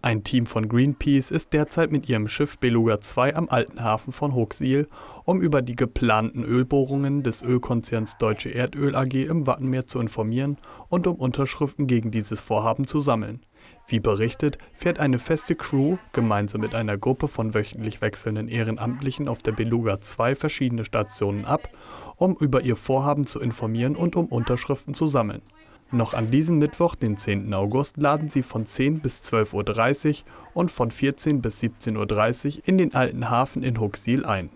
Ein Team von Greenpeace ist derzeit mit ihrem Schiff Beluga 2 am alten Hafen von Hochsiel, um über die geplanten Ölbohrungen des Ölkonzerns Deutsche Erdöl AG im Wattenmeer zu informieren und um Unterschriften gegen dieses Vorhaben zu sammeln. Wie berichtet, fährt eine feste Crew gemeinsam mit einer Gruppe von wöchentlich wechselnden Ehrenamtlichen auf der Beluga 2 verschiedene Stationen ab, um über ihr Vorhaben zu informieren und um Unterschriften zu sammeln. Noch an diesem Mittwoch, den 10. August, laden sie von 10 bis 12.30 Uhr und von 14 bis 17.30 Uhr in den Alten Hafen in Huxiel ein.